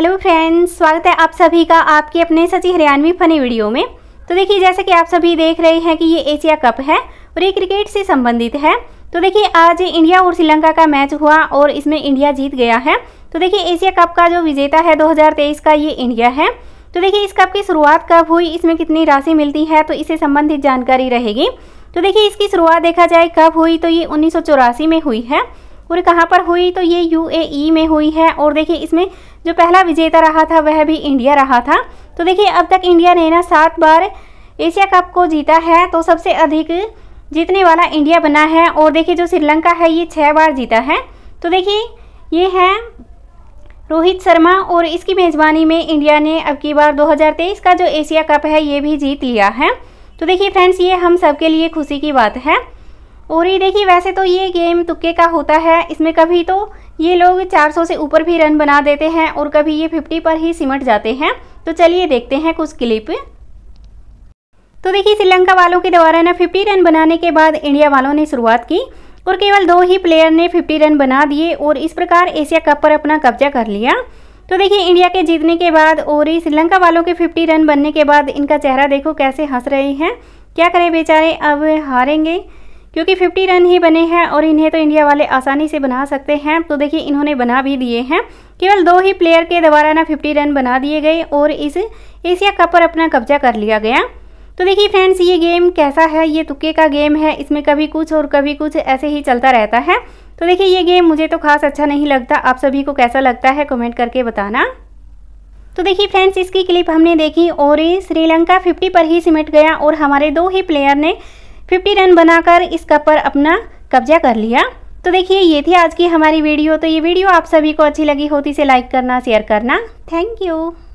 hello friends स्वागत है आप सभी का आपके अपने सची हरियाणवी फनी वीडियो में तो देखिए जैसे कि आप सभी देख रहे हैं कि ये एशिया कप है और ये क्रिकेट से संबंधित है तो देखिए आज इंडिया और श्रीलंका का मैच हुआ और इसमें इंडिया जीत गया है तो देखिए एशिया कप का जो विजेता है 2023 का ये इंडिया है तो देखिए इस कप की शुरुआत कब हुई इसमें कितनी राशि मिलती है तो इससे संबंधित जानकारी रहेगी तो देखिए इसकी शुरुआत देखा जाए कब हुई तो ये उन्नीस में हुई है और कहाँ पर हुई तो ये यू e में हुई है और देखिए इसमें जो पहला विजेता रहा था वह भी इंडिया रहा था तो देखिए अब तक इंडिया ने ना सात बार एशिया कप को जीता है तो सबसे अधिक जीतने वाला इंडिया बना है और देखिए जो श्रीलंका है ये छः बार जीता है तो देखिए ये है रोहित शर्मा और इसकी मेज़बानी में इंडिया ने अब की बार 2023 का जो एशिया कप है ये भी जीत लिया है तो देखिए फ्रेंड्स ये हम सबके लिए खुशी की बात है और ये देखिए वैसे तो ये गेम तुक्के का होता है इसमें कभी तो ये लोग 400 से ऊपर भी रन बना देते हैं और कभी ये 50 पर ही सिमट जाते हैं तो चलिए देखते हैं कुछ क्लिप तो देखिए श्रीलंका वालों के द्वारा ना 50 रन बनाने के बाद इंडिया वालों ने शुरुआत की और केवल दो ही प्लेयर ने 50 रन बना दिए और इस प्रकार एशिया कप पर अपना कब्जा कर लिया तो देखिए इंडिया के जीतने के बाद और श्रीलंका वालों के फिफ्टी रन बनने के बाद इनका चेहरा देखो कैसे हंस रहे हैं क्या करें बेचारे अब हारेंगे क्योंकि 50 रन ही बने हैं और इन्हें तो इंडिया वाले आसानी से बना सकते हैं तो देखिए इन्होंने बना भी दिए हैं केवल दो ही प्लेयर के द्वारा ना 50 रन बना दिए गए और इस एशिया कप पर अपना कब्जा कर लिया गया तो देखिए फ्रेंड्स ये गेम कैसा है ये तुक्के का गेम है इसमें कभी कुछ और कभी कुछ ऐसे ही चलता रहता है तो देखिए ये गेम मुझे तो खास अच्छा नहीं लगता आप सभी को कैसा लगता है कमेंट करके बताना तो देखिए फ्रेंड्स इसकी क्लिप हमने देखी और श्रीलंका 50 पर ही सिमट गया और हमारे दो ही प्लेयर ने फिफ्टी रन बनाकर इस कप पर अपना कब्जा कर लिया तो देखिए ये थी आज की हमारी वीडियो तो ये वीडियो आप सभी को अच्छी लगी होती से लाइक करना शेयर करना थैंक यू